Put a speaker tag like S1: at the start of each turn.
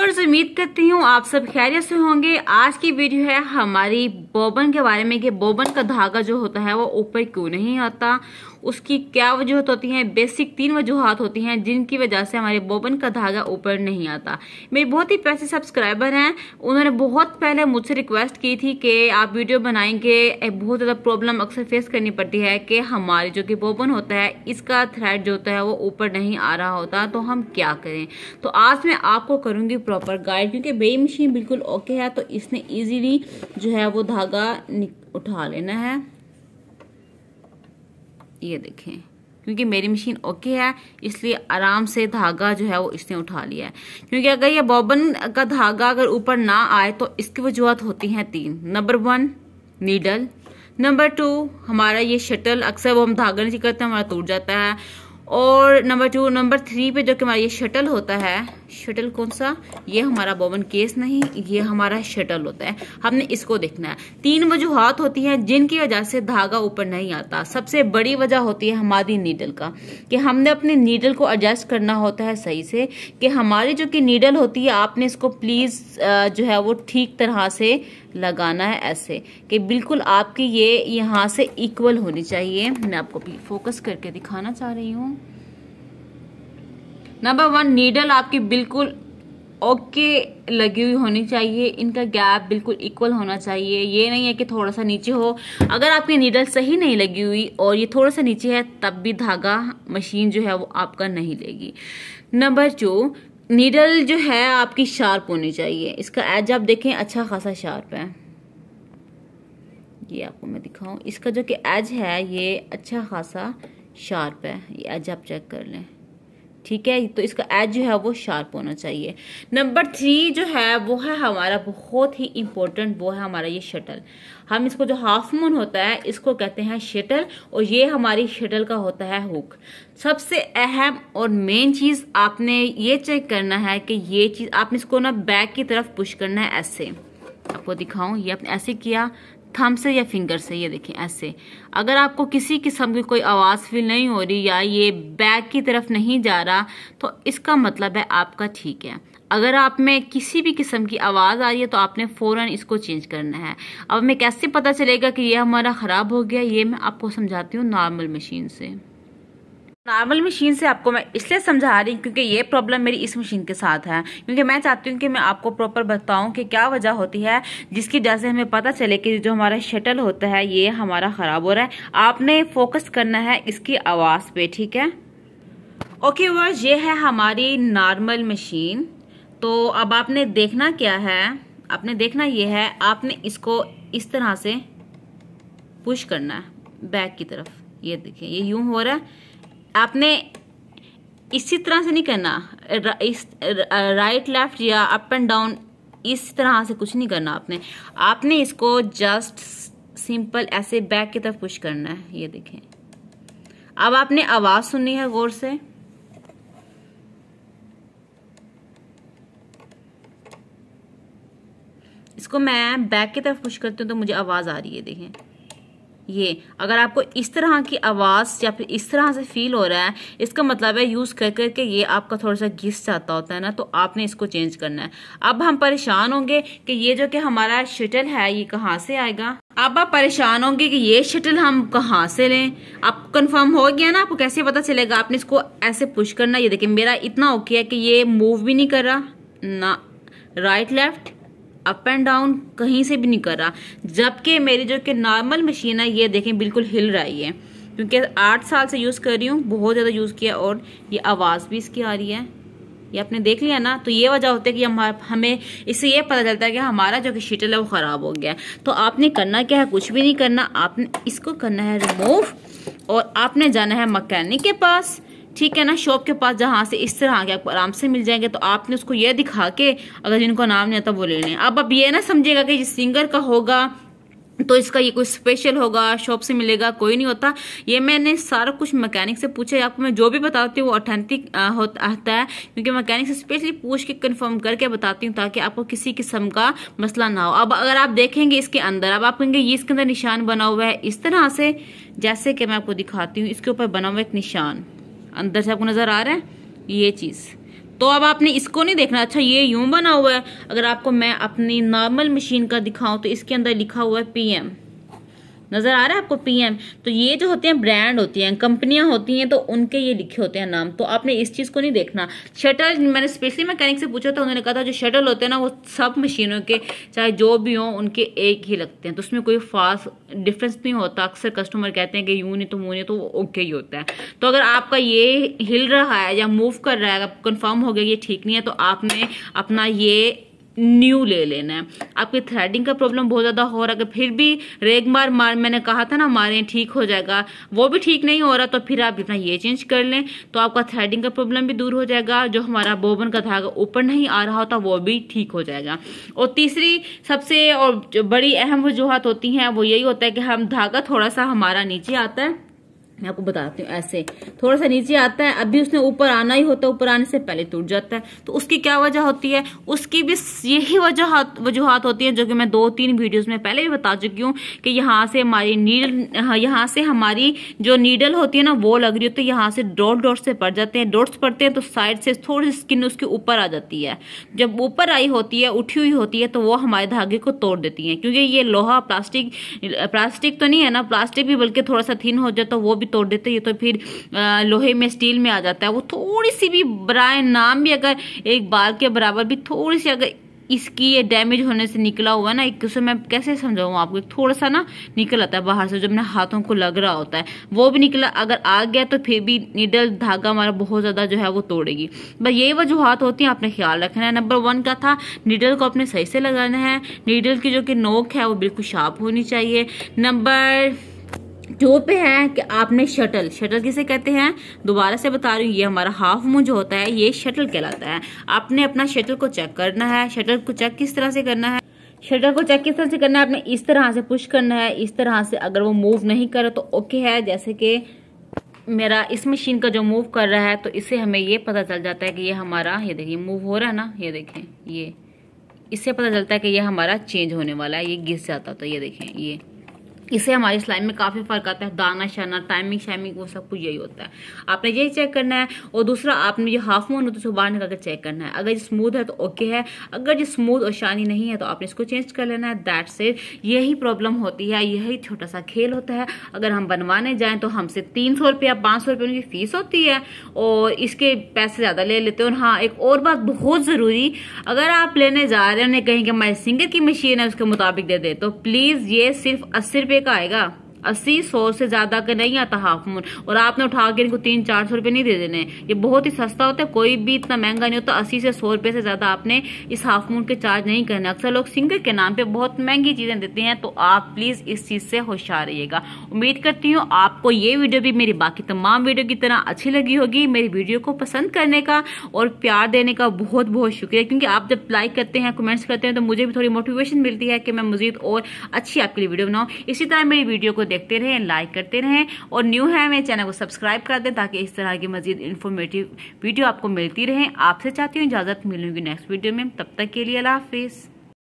S1: viewers उम्मीद करती हूँ आप सब खैरियत से होंगे आज की वीडियो है हमारी बोबन के बारे में कि बोबन का धागा जो होता है वो ऊपर क्यों नहीं आता उसकी क्या वजूहत होती है बेसिक तीन वजूहत होती हैं जिनकी वजह से हमारे बोबन का धागा ऊपर नहीं आता मेरे बहुत ही पैसे सब्सक्राइबर हैं उन्होंने बहुत पहले मुझसे रिक्वेस्ट की थी कि आप वीडियो बनाएंगे बहुत ज़्यादा प्रॉब्लम अक्सर फेस करनी पड़ती है कि हमारे जो कि बोबन होता है इसका थ्रेड जो होता है वो ऊपर नहीं आ रहा होता तो हम क्या करें तो आज मैं आपको करूँगी प्रॉपर गाइड क्योंकि बेई मशीन बिल्कुल ओके है तो इसने ईजीली जो है वो धागा उठा लेना है ये देखें क्योंकि मेरी मशीन ओके है इसलिए आराम से धागा जो है वो इसने उठा लिया है क्योंकि अगर ये बॉबन का धागा अगर ऊपर ना आए तो इसकी वजूहत होती हैं तीन number one needle number two हमारा ये शटल अक्सर वो हम धागा नहीं करते हमारा टूट जाता है और नंबर टू नंबर थ्री पे जो कि हमारा ये शटल होता है शटल कौन सा ये हमारा बोवन केस नहीं ये हमारा शटल होता है हमने इसको देखना है तीन वजूहत होती हैं जिनकी वजह से धागा ऊपर नहीं आता सबसे बड़ी वजह होती है हमारी नीडल का कि हमने अपने नीडल को एडजस्ट करना होता है सही से कि हमारी जो कि नीडल होती है आपने इसको प्लीज़ जो है वो ठीक तरह से लगाना है ऐसे कि बिल्कुल आपकी ये यहाँ से इक्वल होनी चाहिए मैं आपको फोकस करके दिखाना चाह रही हूँ नंबर वन नीडल आपकी बिल्कुल ओके okay, लगी हुई होनी चाहिए इनका गैप बिल्कुल इक्वल होना चाहिए ये नहीं है कि थोड़ा सा नीचे हो अगर आपकी नीडल सही नहीं लगी हुई और ये थोड़ा सा नीचे है तब भी धागा मशीन जो है वो आपका नहीं लेगी नंबर टू नीडल जो है आपकी शार्प होनी चाहिए इसका एज आप देखें अच्छा खासा शार्प है ये आपको मैं दिखाऊँ इसका जो कि एज है ये अच्छा खासा शार्प है ये एज आप चेक कर लें ठीक है तो इसका एज जो है वो शार्प होना चाहिए नंबर थ्री जो है वो है हमारा बहुत ही इम्पोर्टेंट वो है हमारा ये शटल हम इसको जो हाफ मून होता है इसको कहते हैं शटल और ये हमारी शटल का होता है हुक सबसे अहम और मेन चीज़ आपने ये चेक करना है कि ये चीज़ आपने इसको ना बैक की तरफ पुश करना है ऐसे आपको दिखाऊं ये आपने ऐसे किया थम से या फिंगर से ये देखें ऐसे अगर आपको किसी किस्म की कोई आवाज़ फील नहीं हो रही या ये बैक की तरफ नहीं जा रहा तो इसका मतलब है आपका ठीक है अगर आप में किसी भी किस्म की आवाज़ आ रही है तो आपने फ़ौर इसको चेंज करना है अब हमें कैसे पता चलेगा कि यह हमारा ख़राब हो गया ये मैं आपको समझाती हूँ नॉर्मल मशीन से नॉर्मल मशीन से आपको मैं इसलिए समझा रही हूँ क्योंकि ये प्रॉब्लम मेरी इस मशीन के साथ है क्योंकि मैं चाहती हूँ कि मैं आपको प्रॉपर बताऊँ कि क्या वजह होती है जिसकी वजह से हमें पता चले कि जो हमारा शटल होता है ये हमारा ख़राब हो रहा है आपने फोकस करना है इसकी आवाज़ पे ठीक है ओके okay, वर्ष ये है हमारी नॉर्मल मशीन तो अब आपने देखना क्या है आपने देखना ये है आपने इसको इस तरह से पुश करना है बैक की तरफ ये देखें ये यूं हो रहा है आपने इसी तरह से नहीं करना इस राइट लेफ्ट या अप एंड डाउन इस तरह से कुछ नहीं करना आपने आपने इसको जस्ट सिंपल ऐसे बैक की तरफ पुश करना है ये देखें अब आपने आवाज़ सुननी है गौर से इसको मैं बैक की तरफ पुश करती हूँ तो मुझे आवाज़ आ रही है देखें ये अगर आपको इस तरह की आवाज़ या फिर इस तरह से फील हो रहा है इसका मतलब है यूज़ कर करके ये आपका थोड़ा सा घिस जाता होता है ना तो आपने इसको चेंज करना है अब हम परेशान होंगे कि ये जो कि हमारा शटल है ये कहाँ से आएगा अब आप परेशान होंगे कि ये शटल हम कहाँ से लें आप कंफर्म हो गया ना आपको कैसे पता चलेगा आपने इसको ऐसे पुश करना ये देखिए मेरा इतना ओके है कि ये मूव भी नहीं कर रहा ना right left up and down कहीं से भी नहीं कर रहा जबकि मेरी जो कि नॉर्मल मशीन है ये देखें बिल्कुल हिल रही है क्योंकि आठ साल से यूज़ कर रही हूँ बहुत ज़्यादा यूज़ किया और ये आवाज़ भी इसकी आ रही है ये आपने देख लिया ना तो ये वजह होती है कि हम हमें इससे ये पता चलता है कि हमारा जो कि शीटल है वो ख़राब हो गया है तो आपने करना क्या है कुछ भी नहीं करना आपने इसको करना है रिमूव और आपने जाना है मकैनिक के पास ठीक है ना शॉप के पास जहाँ से इस तरह आगे आपको आराम से मिल जाएंगे तो आपने उसको ये दिखा के अगर जिनको नाम नहीं आता वो ले लें अब आप ये ना समझेगा कि जिस सिंगर का होगा तो इसका ये कोई स्पेशल होगा शॉप से मिलेगा कोई नहीं होता ये मैंने सारा कुछ मैकेनिक से पूछा है आपको मैं जो भी बताती हूँ वो ऑथेंटिक होता है क्योंकि मैकेनिक से स्पेशली पूछ के कंफर्म करके बताती हूँ ताकि आपको किसी किस्म का मसला ना हो अब अगर आप देखेंगे इसके अंदर अब आप कहेंगे ये इसके अंदर निशान बना हुआ है इस तरह से जैसे कि मैं आपको दिखाती हूँ इसके ऊपर बना हुआ एक निशान अंदर से आपको नज़र आ रहा है ये चीज़ तो अब आपने इसको नहीं देखना अच्छा ये यूं बना हुआ है अगर आपको मैं अपनी नॉर्मल मशीन का दिखाऊं तो इसके अंदर लिखा हुआ है पीएम नज़र आ रहा है आपको पीएम तो ये जो होते हैं ब्रांड होती हैं कंपनियां होती हैं तो उनके ये लिखे होते हैं नाम तो आपने इस चीज़ को नहीं देखना शटल मैंने स्पेशली मैकेनिक से पूछा था उन्होंने कहा था जो शटल होते हैं ना वो सब मशीनों के चाहे जो भी हों उनके एक ही लगते हैं तो उसमें कोई फास्ट डिफरेंस नहीं होता अक्सर कस्टमर कहते हैं कि यूं नहीं तो मुँह नहीं तो ओके ही होता है तो अगर आपका ये हिल रहा है या मूव कर रहा है कन्फर्म हो गया ये ठीक नहीं है तो आपने अपना ये न्यू ले लेना है आपकी थ्रेडिंग का प्रॉब्लम बहुत ज़्यादा हो रहा है फिर भी रेग मार मार मैंने कहा था ना मारें ठीक हो जाएगा वो भी ठीक नहीं हो रहा तो फिर आप इतना ये चेंज कर लें तो आपका थ्रेडिंग का प्रॉब्लम भी दूर हो जाएगा जो हमारा बोबन का धागा ऊपर नहीं आ रहा होता वो भी ठीक हो जाएगा और तीसरी सबसे और बड़ी अहम वजूहत होती हैं वो यही होता है कि हम धागा थोड़ा सा हमारा नीचे आता है मैं आपको बताती हूँ ऐसे थोड़ा सा नीचे आता है अभी उसने ऊपर आना ही होता है ऊपर आने से पहले टूट जाता है तो उसकी क्या वजह होती है उसकी भी यही वजह वजूहत होती है जो कि मैं दो तीन वीडियोस में पहले भी बता चुकी हूँ कि यहाँ से हमारी नीडल हाँ, यहाँ से हमारी जो नीडल होती है ना वो लग रही होती है यहाँ से डोट डोट से पड़ जाते हैं डोट्स पड़ते हैं तो साइड से थोड़ी सी स्किन उसके ऊपर आ जाती है जब ऊपर आई होती है उठी हुई होती है तो वो हमारे धागे को तोड़ देती है क्योंकि ये लोहा प्लास्टिक प्लास्टिक तो नहीं है ना प्लास्टिक भी बल्कि थोड़ा सा थीन हो जाए तो वो भी तोड़ देते ये तो फिर लोहे में स्टील में आ जाता है वो थोड़ी सी भी बराए नाम भी अगर एक बाल के बराबर भी थोड़ी सी अगर इसकी ये डैमेज होने से निकला हुआ है ना एक मैं कैसे समझाऊँ आपको एक थोड़ा सा ना निकल आता है बाहर से जो अपने हाथों को लग रहा होता है वो भी निकला अगर आ गया तो फिर भी निडल धागा हमारा बहुत ज़्यादा जो है वो तोड़ेगी बस यही वजूहत होती है आपने ख्याल रखना है नंबर वन का था नीडल को अपने सही से लगाना है नीडल की जो कि नोक है वो बिल्कुल शार्प होनी चाहिए नंबर जो पे है कि आपने शटल शटल किसे कहते हैं दोबारा से बता रही हूँ ये हमारा हाफ मुंह जो होता है ये शटल कहलाता है आपने अपना शटल को चेक करना है शटल को चेक किस तरह से करना है शटर को चेक किस तरह से करना है आपने इस तरह से पुश करना है इस तरह से अगर वो मूव नहीं करे तो ओके है जैसे कि मेरा इस मशीन का जो मूव कर रहा है तो इससे हमें ये पता चल जाता है कि ये हमारा ये देखिए मूव हो रहा है ना ये देखें ये इससे पता चलता है कि ये हमारा चेंज होने वाला है ये घिस जाता तो ये देखें ये इससे हमारे सिलाई में काफ़ी फ़र्क आता है दाना शाना टाइमिंग शाइमिंग वो सब कुछ यही होता है आपने यही चेक करना है और दूसरा आपने जो हाफ मून होता है उसको बाहर निकाल कर चेक करना है अगर ये स्मूथ है तो ओके है अगर जो स्मूथ और शानी नहीं है तो आपने इसको चेंज कर लेना है दैट से यही प्रॉब्लम होती है यही छोटा सा खेल होता है अगर हम बनवाने जाएँ तो हमसे तीन सौ रुपया पाँच सौ रुपये उनकी फ़ीस होती है और इसके पैसे ज़्यादा ले लेते हैं और हाँ एक और बात बहुत ज़रूरी अगर आप लेने जा रहे हैं कहीं कि हमारे सिंगर की मशीन है उसके मुताबिक दे दे तो प्लीज़ ये सिर्फ अस्सी रुपये का आएगा अस्सी सौ से ज्यादा का नहीं आता हाफ मून और आपने उठा के इनको तीन चार सौ रुपए नहीं दे देने ये बहुत ही सस्ता होता है कोई भी इतना महंगा नहीं होता अस्सी से सौ रुपये से ज्यादा आपने इस हाफ मून के चार्ज नहीं करने अक्सर लोग सिंगर के नाम पे बहुत महंगी चीजें देते हैं तो आप प्लीज इस चीज से होशियार रहिएगा उम्मीद करती हूँ आपको ये वीडियो भी मेरी बाकी तमाम वीडियो की तरह अच्छी लगी होगी मेरी वीडियो को पसंद करने का और प्यार देने का बहुत बहुत शुक्रिया क्योंकि आप जब लाइक करते हैं कमेंट्स करते हैं तो मुझे भी थोड़ी मोटिवेशन मिलती है कि मैं मजीद और अच्छी आपके लिए वीडियो बनाऊँ इसी तरह मेरी वीडियो को देखते रहें लाइक करते रहें और न्यू है मेरे चैनल को सब्सक्राइब कर दें ताकि इस तरह की मजीद इन्फॉर्मेटिव वीडियो आपको मिलती रहे आपसे चाहती हूँ इजाज़त मिलूंगी नेक्स्ट वीडियो में तब तक के लिए अला हाफिज़